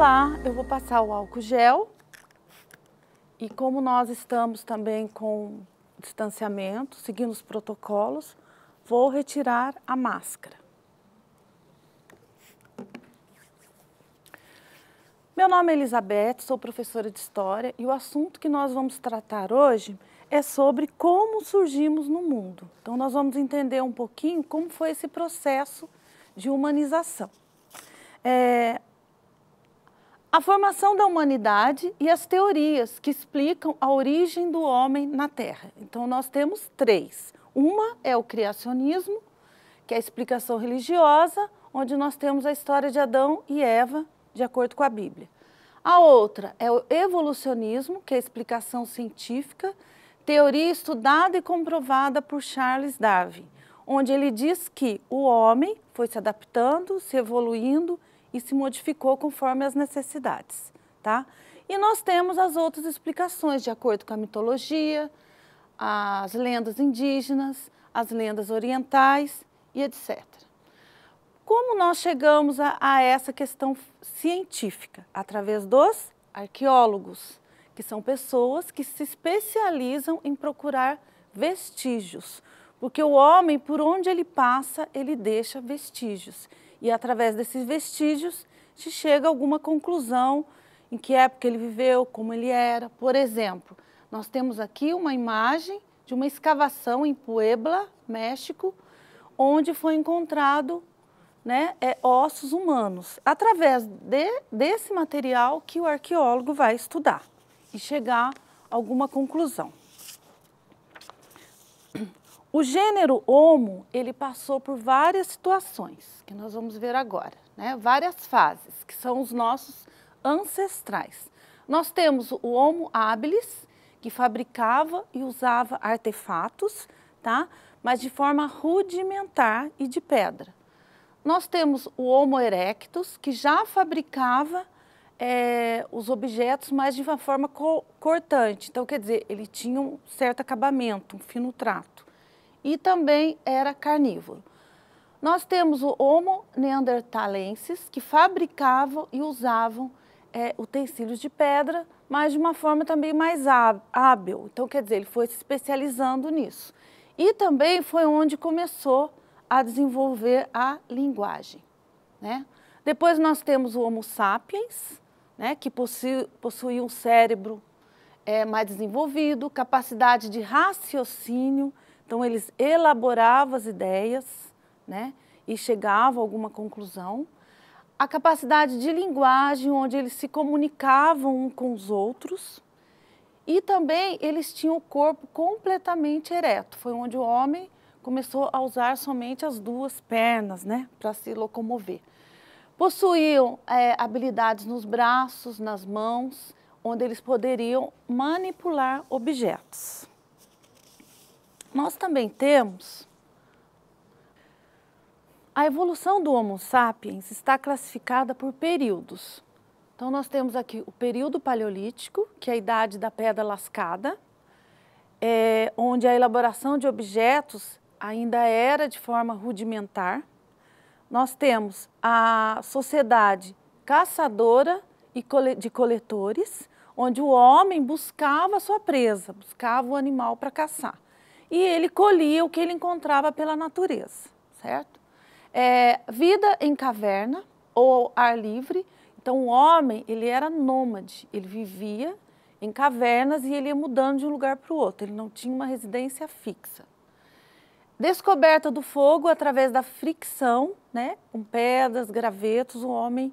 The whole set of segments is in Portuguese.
lá, eu vou passar o álcool gel. E como nós estamos também com distanciamento, seguindo os protocolos, vou retirar a máscara. Meu nome é Elizabeth, sou professora de História e o assunto que nós vamos tratar hoje é sobre como surgimos no mundo. Então, nós vamos entender um pouquinho como foi esse processo de humanização. É, a formação da humanidade e as teorias que explicam a origem do homem na Terra. Então, nós temos três. Uma é o criacionismo, que é a explicação religiosa, onde nós temos a história de Adão e Eva, de acordo com a Bíblia. A outra é o evolucionismo, que é a explicação científica, teoria estudada e comprovada por Charles Darwin, onde ele diz que o homem foi se adaptando, se evoluindo e se modificou conforme as necessidades, tá? E nós temos as outras explicações, de acordo com a mitologia, as lendas indígenas, as lendas orientais e etc. Como nós chegamos a, a essa questão científica? Através dos arqueólogos, que são pessoas que se especializam em procurar vestígios, porque o homem, por onde ele passa, ele deixa vestígios. E através desses vestígios se chega a alguma conclusão em que época ele viveu, como ele era. Por exemplo, nós temos aqui uma imagem de uma escavação em Puebla, México, onde foi encontrado né, é, ossos humanos, através de, desse material que o arqueólogo vai estudar e chegar a alguma conclusão. O gênero Homo, ele passou por várias situações, que nós vamos ver agora, né? várias fases, que são os nossos ancestrais. Nós temos o Homo habilis, que fabricava e usava artefatos, tá? mas de forma rudimentar e de pedra. Nós temos o Homo erectus, que já fabricava é, os objetos, mas de uma forma co cortante. Então, quer dizer, ele tinha um certo acabamento, um fino trato e também era carnívoro. Nós temos o Homo neanderthalensis, que fabricavam e usavam é, utensílios de pedra, mas de uma forma também mais hábil. Então, quer dizer, ele foi se especializando nisso. E também foi onde começou a desenvolver a linguagem. Né? Depois nós temos o Homo sapiens, né, que possui, possui um cérebro é, mais desenvolvido, capacidade de raciocínio, então eles elaboravam as ideias, né? E chegavam a alguma conclusão. A capacidade de linguagem, onde eles se comunicavam uns com os outros. E também eles tinham o corpo completamente ereto. Foi onde o homem começou a usar somente as duas pernas, né, para se locomover. Possuíam é, habilidades nos braços, nas mãos, onde eles poderiam manipular objetos nós também temos a evolução do Homo sapiens está classificada por períodos. Então nós temos aqui o período paleolítico, que é a idade da pedra lascada, é, onde a elaboração de objetos ainda era de forma rudimentar. Nós temos a sociedade caçadora e de coletores, onde o homem buscava a sua presa, buscava o animal para caçar e ele colhia o que ele encontrava pela natureza, certo? É, vida em caverna ou ar livre. Então, o homem, ele era nômade, ele vivia em cavernas e ele ia mudando de um lugar para o outro, ele não tinha uma residência fixa. Descoberta do fogo através da fricção, né, com pedras, gravetos, o homem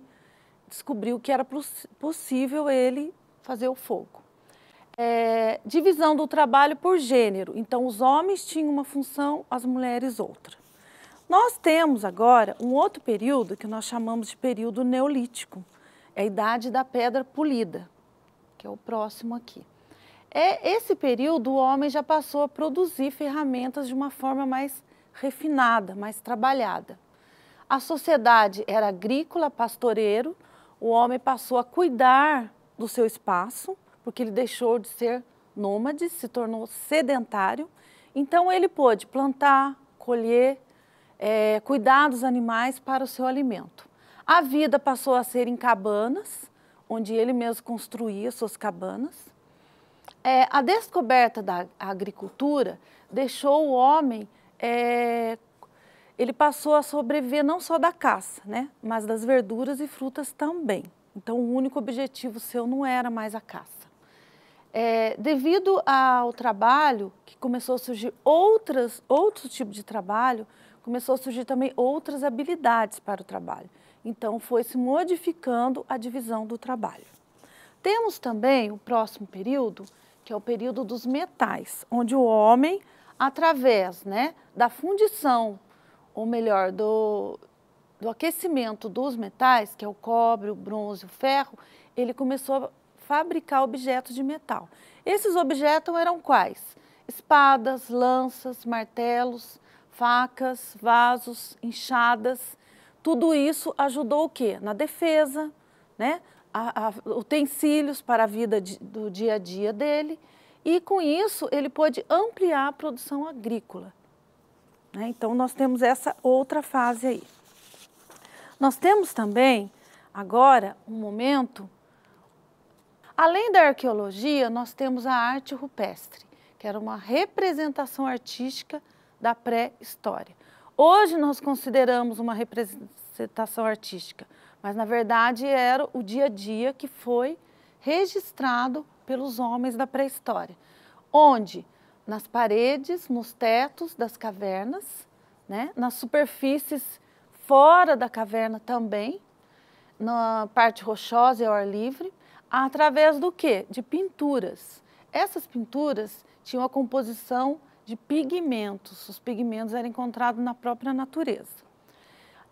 descobriu que era possível ele fazer o fogo é, divisão do trabalho por gênero. Então, os homens tinham uma função, as mulheres outra. Nós temos agora um outro período que nós chamamos de período neolítico, é a idade da pedra polida, que é o próximo aqui. É esse período o homem já passou a produzir ferramentas de uma forma mais refinada, mais trabalhada. A sociedade era agrícola, pastoreiro, o homem passou a cuidar do seu espaço, porque ele deixou de ser nômade, se tornou sedentário. Então ele pôde plantar, colher, é, cuidar dos animais para o seu alimento. A vida passou a ser em cabanas, onde ele mesmo construía suas cabanas. É, a descoberta da agricultura deixou o homem, é, ele passou a sobreviver não só da caça, né, mas das verduras e frutas também. Então o único objetivo seu não era mais a caça. É, devido ao trabalho, que começou a surgir outras, outro tipo de trabalho, começou a surgir também outras habilidades para o trabalho. Então, foi se modificando a divisão do trabalho. Temos também o próximo período, que é o período dos metais, onde o homem, através né, da fundição, ou melhor, do, do aquecimento dos metais, que é o cobre, o bronze, o ferro, ele começou fabricar objetos de metal. Esses objetos eram quais? Espadas, lanças, martelos, facas, vasos, enxadas. Tudo isso ajudou o quê? Na defesa, né? A, a, utensílios para a vida de, do dia a dia dele. E com isso ele pôde ampliar a produção agrícola. Né? Então nós temos essa outra fase aí. Nós temos também agora um momento Além da arqueologia, nós temos a arte rupestre, que era uma representação artística da pré-história. Hoje nós consideramos uma representação artística, mas na verdade era o dia a dia que foi registrado pelos homens da pré-história, onde nas paredes, nos tetos das cavernas, né, nas superfícies fora da caverna também, na parte rochosa e ao ar livre, Através do quê? De pinturas. Essas pinturas tinham a composição de pigmentos. Os pigmentos eram encontrados na própria natureza.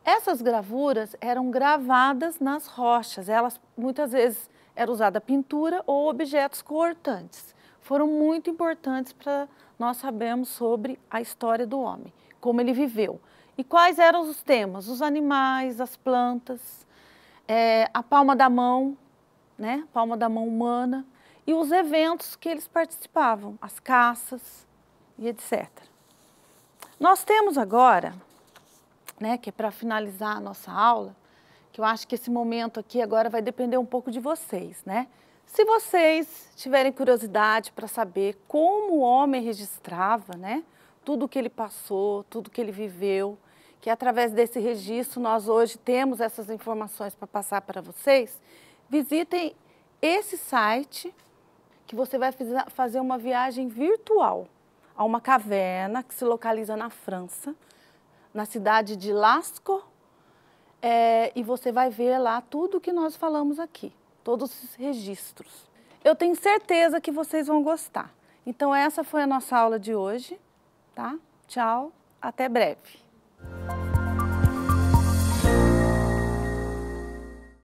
Essas gravuras eram gravadas nas rochas. Elas muitas vezes era usada pintura ou objetos cortantes. Foram muito importantes para nós sabermos sobre a história do homem, como ele viveu. E quais eram os temas? Os animais, as plantas, é, a palma da mão, né? Palma da mão humana e os eventos que eles participavam, as caças e etc. Nós temos agora, né, que é para finalizar a nossa aula, que eu acho que esse momento aqui agora vai depender um pouco de vocês, né? Se vocês tiverem curiosidade para saber como o homem registrava, né, tudo o que ele passou, tudo que ele viveu, que através desse registro nós hoje temos essas informações para passar para vocês, visitem esse site que você vai fazer uma viagem virtual a uma caverna que se localiza na França, na cidade de Lascaux, é, e você vai ver lá tudo o que nós falamos aqui, todos os registros. Eu tenho certeza que vocês vão gostar. Então essa foi a nossa aula de hoje, tá? Tchau, até breve.